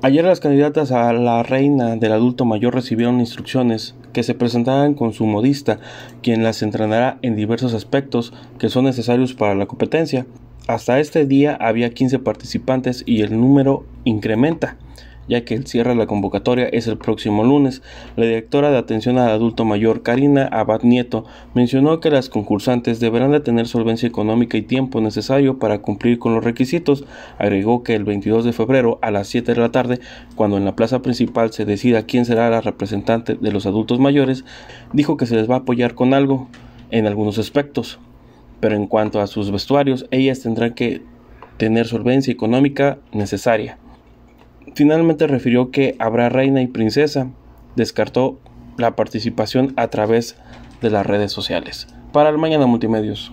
Ayer las candidatas a la reina del adulto mayor recibieron instrucciones que se presentarán con su modista, quien las entrenará en diversos aspectos que son necesarios para la competencia. Hasta este día había 15 participantes y el número incrementa ya que el cierre de la convocatoria es el próximo lunes. La directora de atención al adulto mayor, Karina Abad Nieto, mencionó que las concursantes deberán de tener solvencia económica y tiempo necesario para cumplir con los requisitos. Agregó que el 22 de febrero a las 7 de la tarde, cuando en la plaza principal se decida quién será la representante de los adultos mayores, dijo que se les va a apoyar con algo en algunos aspectos. Pero en cuanto a sus vestuarios, ellas tendrán que tener solvencia económica necesaria. Finalmente refirió que habrá reina y princesa. Descartó la participación a través de las redes sociales. Para el Mañana Multimedios.